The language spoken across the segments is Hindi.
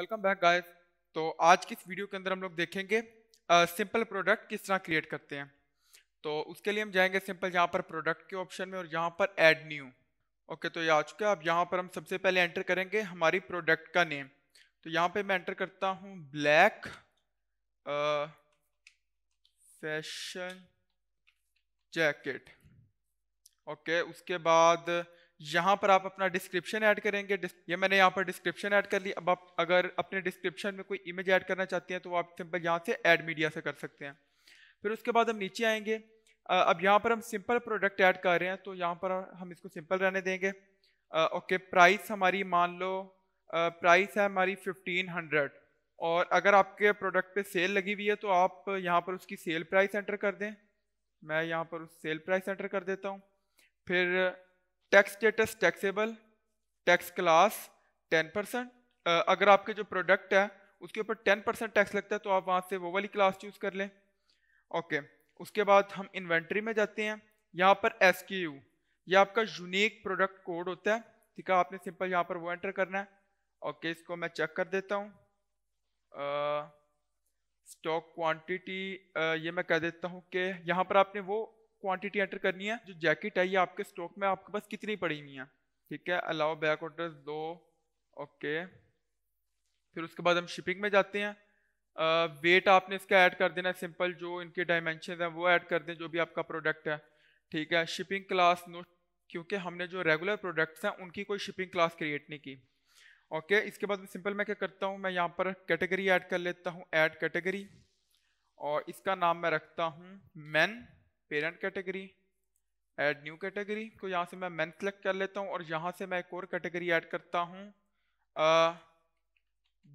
वेलकम बैक गाइस तो आज की इस वीडियो के अंदर हम लोग देखेंगे सिंपल प्रोडक्ट किस तरह क्रिएट करते हैं तो उसके लिए हम जाएंगे सिंपल यहाँ पर प्रोडक्ट के ऑप्शन में और यहाँ पर ऐड न्यू ओके तो ये आ चुका है अब यहाँ पर हम सबसे पहले एंटर करेंगे हमारी प्रोडक्ट का नेम तो यहाँ पे मैं एंटर करता हूँ ब्लैक फैशन जैकेट ओके उसके बाद यहाँ पर आप अपना डिस्क्रिप्शन ऐड करेंगे ये मैंने यहाँ पर डिस्क्रिप्शन ऐड कर ली अब आप अगर अपने डिस्क्रिप्शन में कोई इमेज ऐड करना चाहते हैं तो आप सिंपल यहाँ से ऐड मीडिया से कर सकते हैं फिर उसके बाद हम नीचे आएंगे अब यहाँ पर हम सिंपल प्रोडक्ट ऐड कर रहे हैं तो यहाँ पर हम इसको सिंपल रहने देंगे ओके प्राइस हमारी मान लो प्राइस है हमारी फिफ्टीन हंड्रेड और अगर आपके प्रोडक्ट पे सेल लगी हुई है तो आप यहाँ पर उसकी सेल प्राइस एंटर कर दें मैं यहाँ पर उस सेल प्राइस एंटर कर देता हूँ फिर tax status taxable tax class ten percent अगर आपके जो प्रोडक्ट है उसके ऊपर टेन परसेंट टैक्स लगता है तो आप वहाँ से वो वाली क्लास चूज़ कर लें ओके okay. उसके बाद हम इन्वेंट्री में जाते हैं यहाँ पर एस की यू ये आपका यूनिक प्रोडक्ट कोड होता है ठीक है आपने सिंपल यहाँ पर वो एंटर करना है ओके okay, इसको मैं चेक कर देता हूँ स्टॉक क्वांटिटी ये मैं कह देता हूँ कि यहाँ पर आपने वो क्वांटिटी एंटर करनी है जो जैकेट है ये आपके स्टॉक में आपके पास कितनी पड़ी हुई है ठीक है अलाउ बैक ऑर्डर दो ओके फिर उसके बाद हम शिपिंग में जाते हैं वेट uh, आपने इसका ऐड कर देना सिंपल जो इनके डायमेंशन हैं वो ऐड कर दें जो भी आपका प्रोडक्ट है ठीक है शिपिंग क्लास नो क्योंकि हमने जो रेगुलर प्रोडक्ट्स हैं उनकी कोई शिपिंग क्लास क्रिएट नहीं की ओके okay, इसके बाद सिंपल मैं क्या करता हूँ मैं यहाँ पर कैटेगरी ऐड कर लेता हूँ ऐड कैटेगरी और इसका नाम मैं रखता हूँ main parent category add new category को तो यहाँ से मैं मैन सेलेक्ट कर लेता हूँ और यहाँ से मैं एक और कैटेगरी ऐड करता हूँ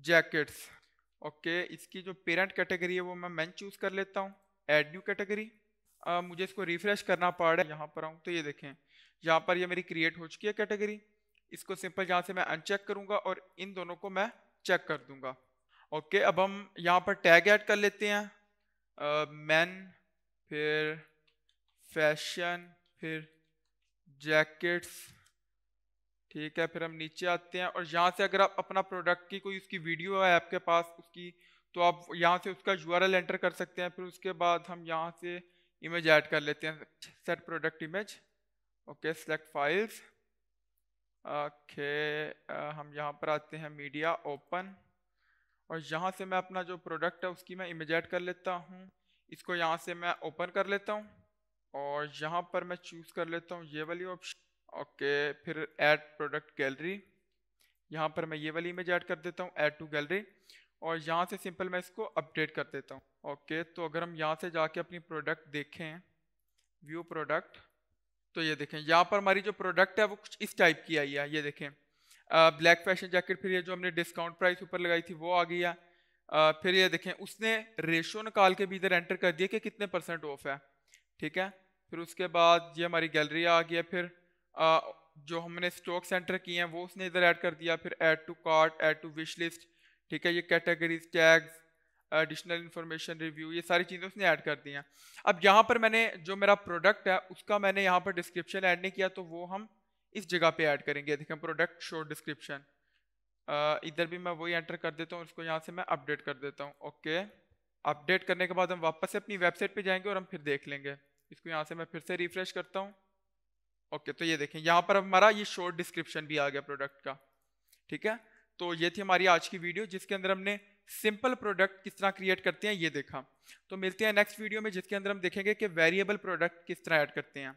जैकेट्स ओके इसकी जो पेरेंट कैटेगरी है वो मैं मैन चूज़ कर लेता हूँ ऐड न्यू कैटेगरी मुझे इसको रिफ्रेश करना पड़ रहा है यहाँ पर आऊँ तो ये देखें यहाँ पर ये मेरी क्रिएट हो चुकी है कैटेगरी इसको सिंपल यहाँ से मैं अनचेक करूँगा और इन दोनों को मैं चेक कर दूँगा ओके अब हम यहाँ पर टैग ऐड कर लेते हैं मैन फिर फैशन फिर जैकेट्स ठीक है फिर हम नीचे आते हैं और यहाँ से अगर आप अपना प्रोडक्ट की कोई उसकी वीडियो है आपके पास उसकी तो आप यहाँ से उसका यू एंटर कर सकते हैं फिर उसके बाद हम यहाँ से इमेज ऐड कर लेते हैं set product image okay select files okay हम यहाँ पर आते हैं मीडिया ओपन और यहाँ से मैं अपना जो प्रोडक्ट है उसकी मैं इमेज ऐड कर लेता हूँ इसको यहाँ से मैं ओपन कर लेता हूँ और यहाँ पर मैं चूज़ कर लेता हूँ ये वाली ऑप्शन ओके फिर ऐड प्रोडक्ट गैलरी यहाँ पर मैं ये वाली इमेज ऐड कर देता हूँ ऐड टू गैलरी और यहाँ से सिंपल मैं इसको अपडेट कर देता हूँ ओके तो अगर हम यहाँ से जाके अपनी प्रोडक्ट देखें व्यू प्रोडक्ट तो ये देखें यहाँ पर हमारी जो प्रोडक्ट है वो कुछ इस टाइप की आई है ये देखें ब्लैक फैशन जैकेट फिर ये जो हमने डिस्काउंट प्राइस ऊपर लगाई थी वो आ गई है फिर ये देखें उसने रेशो निकाल के भी इधर एंटर कर दिया कि कितने परसेंट ऑफ है ठीक है फिर उसके बाद ये हमारी गैलरी आ गई है फिर आ, जो हमने स्टॉक सेंटर किए हैं वो उसने इधर ऐड कर दिया फिर add to cart add to wish list ठीक है ये categories tags additional information review ये सारी चीज़ें उसने ऐड कर दी हैं अब यहाँ पर मैंने जो मेरा प्रोडक्ट है उसका मैंने यहाँ पर डिस्क्रिप्शन ऐड नहीं किया तो वो हम इस जगह पर ऐड करेंगे देखें प्रोडक्ट शो डिस्क्रिप्शन इधर भी मैं वही एंटर कर देता हूँ उसको यहाँ से मैं अपडेट कर देता हूँ ओके अपडेट करने के बाद हम वापस से अपनी वेबसाइट पर जाएंगे और हम फिर देख लेंगे इसको यहाँ से मैं फिर से रिफ्रेश करता हूँ ओके तो ये देखें यहाँ पर हमारा ये शॉर्ट डिस्क्रिप्शन भी आ गया प्रोडक्ट का ठीक है तो ये थी हमारी आज की वीडियो जिसके अंदर हमने सिंपल प्रोडक्ट किस तरह क्रिएट करते हैं ये देखा तो मिलते हैं नेक्स्ट वीडियो में जिसके अंदर हम देखेंगे कि वेरिएबल प्रोडक्ट किस तरह ऐड करते हैं